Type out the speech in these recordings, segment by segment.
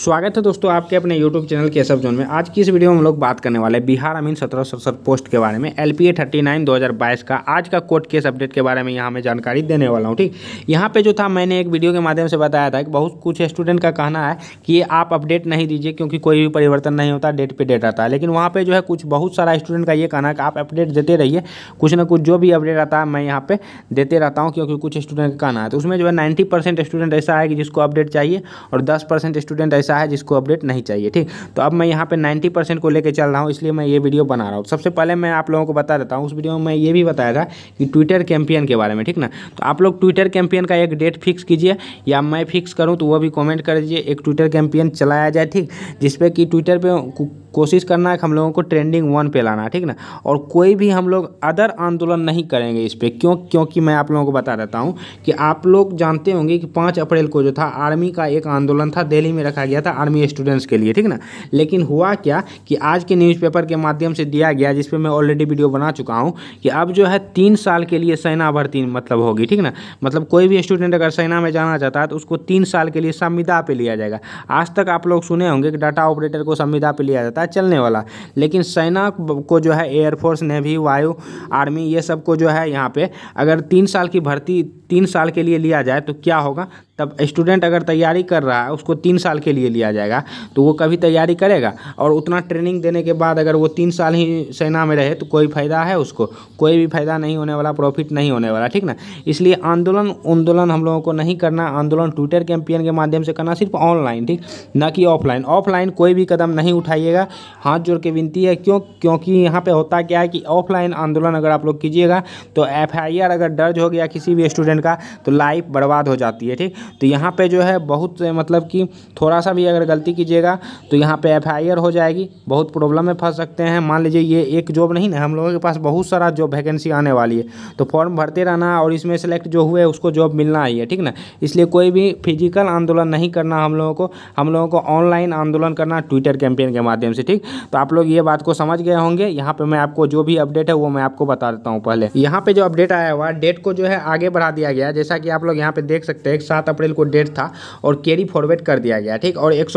स्वागत है दोस्तों आपके अपने यूट्यूब चैनल के सब जोन में आज की इस वीडियो में हम लोग बात करने वाले हैं बिहार अमीन सत्रह सड़सठ पोस्ट के बारे में L P A thirty nine दो हज़ार बाईस का आज का कोर्ट केस अपडेट के बारे में यहाँ मैं जानकारी देने वाला हूँ ठीक यहाँ पे जो था मैंने एक वीडियो के माध्यम से बताया था कि बहुत कुछ स्टूडेंट का कहना है कि आप अपडेट नहीं दीजिए क्योंकि कोई भी परिवर्तन नहीं होता डेट पर डेट आता है लेकिन वहाँ पर जो है कुछ बहुत सारा स्टूडेंट का ये कहना है कि आप अपडेट देते रहिए कुछ ना कुछ जो भी अपडेट आता है मैं यहाँ पर देते रहता हूँ क्योंकि कुछ स्टूडेंट का कहना है तो उसमें जो है नाइन्टी स्टूडेंट ऐसा है कि जिसको अपडेट चाहिए और दस स्टूडेंट ऐसा है जिसको अपडेट नहीं चाहिए ठीक तो अब मैं यहाँ पर नाइन्टी परसेंट को लेकर चल रहा हूँ इसलिए मैं ये वीडियो बना रहा हूँ सबसे पहले मैं आप लोगों को बता देता हूँ उस वीडियो में ये भी बताया था कि ट्विटर कैंपियन के बारे में ठीक ना तो आप लोग ट्विटर कैंपियन का एक डेट फिक्स कीजिए या मैं फिक्स करूँ तो वह भी कॉमेंट कर दीजिए एक ट्विटर कैंपियन चलाया जाए ठीक जिसपे कि ट्विटर पर कोशिश करना है कि हम लोगों को ट्रेंडिंग वन पे लाना ठीक ना और कोई भी हम लोग अदर आंदोलन नहीं करेंगे इस पर क्यों क्योंकि मैं आप लोगों को बता देता हूँ कि आप लोग जानते होंगे कि पाँच अप्रैल को जो था आर्मी का एक आंदोलन था दिल्ली में रखा गया गया था आर्मी स्टूडेंट्स के लिए ठीक ना लेकिन हुआ क्या कि आज के न्यूज़पेपर के माध्यम से दिया गया जिसपे मैं ऑलरेडी वीडियो बना चुका हूँ कि अब जो है तीन साल के लिए सेना भर्ती मतलब होगी ठीक ना मतलब कोई भी स्टूडेंट अगर सेना में जाना चाहता है तो उसको तीन साल के लिए संविदा पर लिया जाएगा आज तक आप लोग सुने होंगे कि डाटा ऑपरेटर को संविदा पर लिया जाता है चलने वाला लेकिन सेना को जो है एयरफोर्स नेवी वायु आर्मी ये सबको जो है यहाँ पे अगर तीन साल की भर्ती तीन साल के लिए लिया जाए तो क्या होगा तब स्टूडेंट अगर तैयारी कर रहा है उसको तीन साल के लिए लिया जाएगा तो वो कभी तैयारी करेगा और उतना ट्रेनिंग देने के बाद अगर वो तीन साल ही सेना में रहे तो कोई फ़ायदा है उसको कोई भी फ़ायदा नहीं होने वाला प्रॉफिट नहीं होने वाला ठीक ना इसलिए आंदोलन आंदोलन हम लोगों को नहीं करना आंदोलन ट्विटर कैंपियन के माध्यम से करना सिर्फ ऑनलाइन ठीक ना कि ऑफलाइन ऑफलाइन कोई भी कदम नहीं उठाइएगा हाथ जोड़ के विनती है क्यों क्योंकि यहाँ पर होता क्या है कि ऑफलाइन आंदोलन अगर आप लोग कीजिएगा तो एफ अगर दर्ज हो गया किसी भी स्टूडेंट हस्बैंड का तो लाइफ बर्बाद हो जाती है ठीक तो यहाँ पे जो है बहुत मतलब कि थोड़ा सा भी अगर गलती कीजिएगा तो यहाँ पे एफआईआर हो जाएगी बहुत प्रॉब्लम में फंस सकते हैं मान लीजिए ये एक जॉब नहीं ना हम लोगों के पास बहुत सारा जॉब वैकेंसी आने वाली है तो फॉर्म भरते रहना और इसमें सेलेक्ट जो हुए उसको जॉब मिलना ही है ठीक ना इसलिए कोई भी फिजिकल आंदोलन नहीं करना हम लोगों को हम लोगों को ऑनलाइन आंदोलन करना ट्विटर कैंपेन के माध्यम से ठीक तो आप लोग ये बात को समझ गए होंगे यहाँ पर मैं आपको जो भी अपडेट है वो मैं आपको बता देता हूँ पहले यहाँ पर जो अपडेट आया हुआ डेट को जो है आगे बढ़ा दिया दिया गया जैसा कि आप लोग यहाँ पे देख सकते हैं सात अप्रैल को डेट था और कैरी फॉरवर्ड कर दिया गया ठीक और एक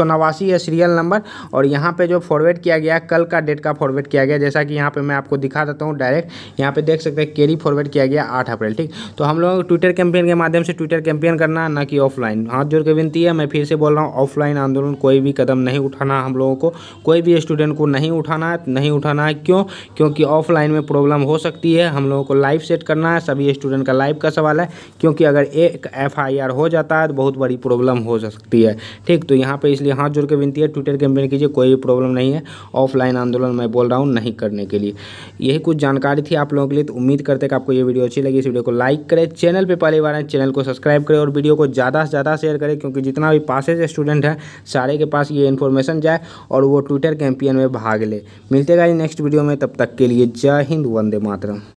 है सीरियल नंबर और यहाँ पे जो फॉरवर्ड किया गया कल का डेट का फॉरवर्ड किया गया जैसा कि यहाँ पे मैं आपको दिखा देता हूँ डायरेक्ट यहाँ पे देख सकते हैं कैरी फॉरवर्ड किया गया आठ अप्रैल ठीक तो हम लोगों को ट्विटर कैंपेन के माध्यम से ट्विटर कैंपेन करना ना कि ऑफलाइन हाथ जोड़ के विनती है मैं फिर से बोल रहा हूँ ऑफलाइन आंदोलन कोई भी कदम नहीं उठाना हम लोगों को कोई भी स्टूडेंट को नहीं उठाना है नहीं उठाना है क्यों क्योंकि ऑफलाइन में प्रॉब्लम हो सकती है हम लोगों को लाइव सेट करना है सभी स्टूडेंट का लाइव का सवाल है क्योंकि अगर एक एफ हो जाता है तो बहुत बड़ी प्रॉब्लम हो सकती है ठीक तो यहाँ पर इसलिए हाथ जोड़ के विनती है ट्विटर कैंपेन कीजिए कोई भी प्रॉब्लम नहीं है ऑफलाइन आंदोलन मैं बोल रहा हूँ नहीं करने के लिए यही कुछ जानकारी थी आप लोगों के लिए तो उम्मीद करते कि आपको ये वीडियो अच्छी लगी इस वीडियो को लाइक करें चैनल पर पहली बार चैनल को सब्सक्राइब करें और वीडियो को ज़्यादा से ज़्यादा शेयर करें क्योंकि जितना भी पासेज स्टूडेंट हैं सारे के पास ये इन्फॉर्मेशन जाए और वो ट्विटर कैंपियन में भाग ले मिलते गए नेक्स्ट वीडियो में तब तक के लिए जय हिंद वंदे मातरम